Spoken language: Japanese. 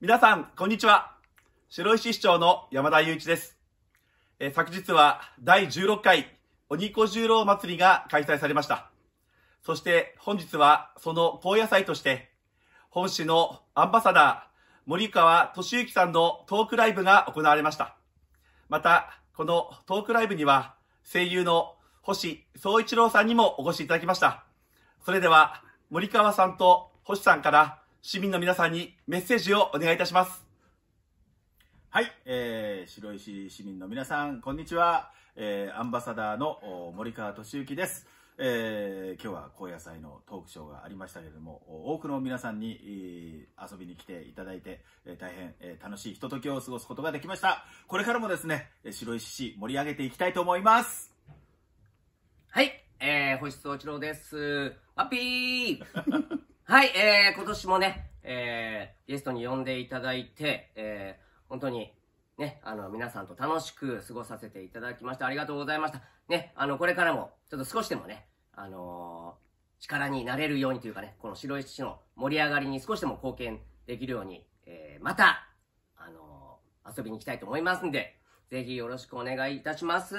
皆さん、こんにちは。白石市長の山田祐一です。え昨日は第16回鬼子十郎祭りが開催されました。そして本日はその高野祭として、本市のアンバサダー森川俊之さんのトークライブが行われました。また、このトークライブには声優の星総一郎さんにもお越しいただきました。それでは森川さんと星さんから市民の皆さんにメッセージをお願いいたします。はい、えー、白石市民の皆さん、こんにちは。えー、アンバサダーの森川俊之です。えー、今日は高野祭のトークショーがありましたけれども、多くの皆さんに、遊びに来ていただいて、大変え楽しいひとときを過ごすことができました。これからもですね、え白石市盛り上げていきたいと思います。はい、えー、星総一郎です。ハッピー はい、えー、今年もね、えー、ゲストに呼んでいただいて、えー、本当に、ね、あの、皆さんと楽しく過ごさせていただきました。ありがとうございました。ね、あの、これからも、ちょっと少しでもね、あのー、力になれるようにというかね、この白石市の盛り上がりに少しでも貢献できるように、えー、また、あのー、遊びに行きたいと思いますんで、ぜひよろしくお願いいたします。